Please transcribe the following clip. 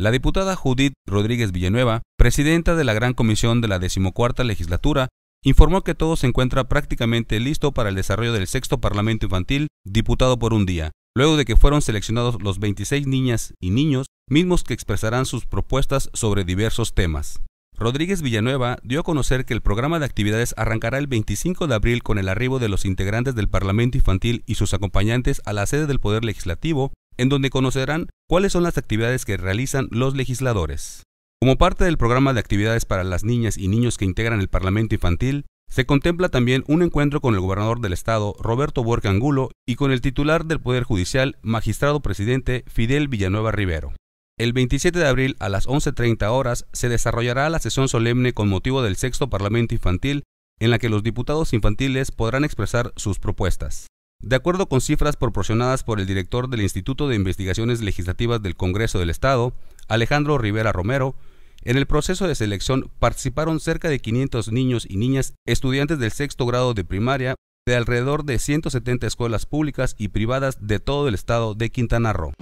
La diputada Judith Rodríguez Villanueva, presidenta de la Gran Comisión de la decimocuarta legislatura, informó que todo se encuentra prácticamente listo para el desarrollo del sexto Parlamento Infantil diputado por un día, luego de que fueron seleccionados los 26 niñas y niños mismos que expresarán sus propuestas sobre diversos temas. Rodríguez Villanueva dio a conocer que el programa de actividades arrancará el 25 de abril con el arribo de los integrantes del Parlamento Infantil y sus acompañantes a la sede del Poder Legislativo en donde conocerán cuáles son las actividades que realizan los legisladores. Como parte del programa de actividades para las niñas y niños que integran el Parlamento Infantil, se contempla también un encuentro con el gobernador del estado, Roberto Borca Angulo, y con el titular del Poder Judicial, magistrado presidente Fidel Villanueva Rivero. El 27 de abril a las 11.30 horas se desarrollará la sesión solemne con motivo del sexto Parlamento Infantil, en la que los diputados infantiles podrán expresar sus propuestas. De acuerdo con cifras proporcionadas por el director del Instituto de Investigaciones Legislativas del Congreso del Estado, Alejandro Rivera Romero, en el proceso de selección participaron cerca de 500 niños y niñas estudiantes del sexto grado de primaria de alrededor de 170 escuelas públicas y privadas de todo el estado de Quintana Roo.